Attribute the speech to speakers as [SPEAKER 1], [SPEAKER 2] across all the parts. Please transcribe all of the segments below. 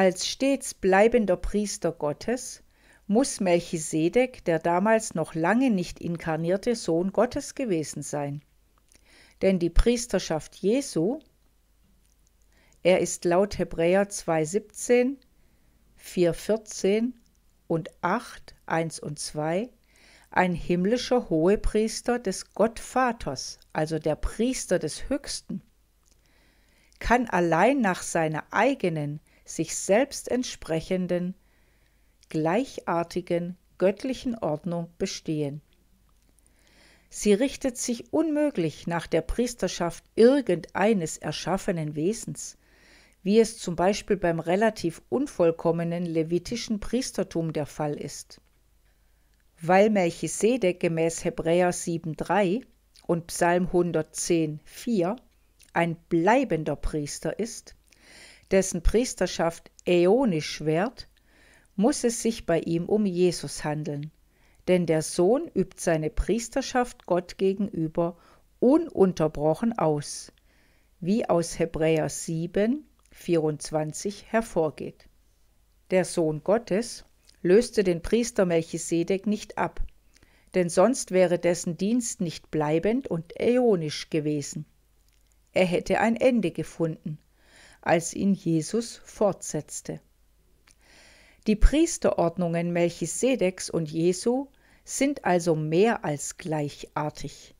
[SPEAKER 1] Als stets bleibender Priester Gottes muss Melchisedek der damals noch lange nicht inkarnierte Sohn Gottes gewesen sein. Denn die Priesterschaft Jesu, er ist laut Hebräer 2,17, 4,14 und 8, 1 und 2 ein himmlischer Hohepriester des Gottvaters, also der Priester des Höchsten, kann allein nach seiner eigenen sich selbst entsprechenden, gleichartigen göttlichen Ordnung bestehen. Sie richtet sich unmöglich nach der Priesterschaft irgendeines erschaffenen Wesens, wie es zum Beispiel beim relativ unvollkommenen levitischen Priestertum der Fall ist. Weil Melchisedek gemäß Hebräer 7,3 und Psalm 110,4 ein bleibender Priester ist, dessen Priesterschaft äonisch wird, muss es sich bei ihm um Jesus handeln. Denn der Sohn übt seine Priesterschaft Gott gegenüber ununterbrochen aus, wie aus Hebräer 7, 24 hervorgeht. Der Sohn Gottes löste den Priester Melchisedek nicht ab, denn sonst wäre dessen Dienst nicht bleibend und äonisch gewesen. Er hätte ein Ende gefunden als ihn Jesus fortsetzte. Die Priesterordnungen Melchisedeks und Jesu sind also mehr als gleichartig.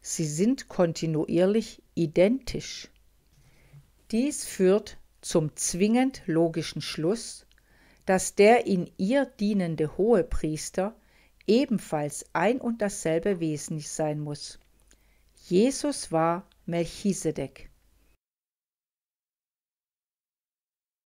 [SPEAKER 1] Sie sind kontinuierlich identisch. Dies führt zum zwingend logischen Schluss, dass der in ihr dienende Hohepriester ebenfalls ein und dasselbe Wesen sein muss. Jesus war Melchisedek.